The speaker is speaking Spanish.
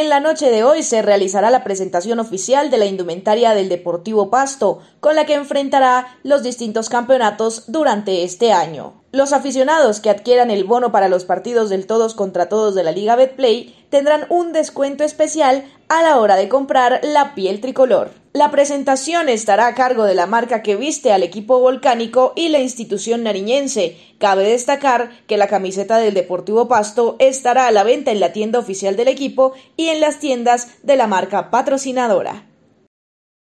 En la noche de hoy se realizará la presentación oficial de la indumentaria del Deportivo Pasto, con la que enfrentará los distintos campeonatos durante este año. Los aficionados que adquieran el bono para los partidos del todos contra todos de la Liga Betplay tendrán un descuento especial a la hora de comprar la piel tricolor. La presentación estará a cargo de la marca que viste al equipo volcánico y la institución nariñense. Cabe destacar que la camiseta del Deportivo Pasto estará a la venta en la tienda oficial del equipo y en las tiendas de la marca patrocinadora.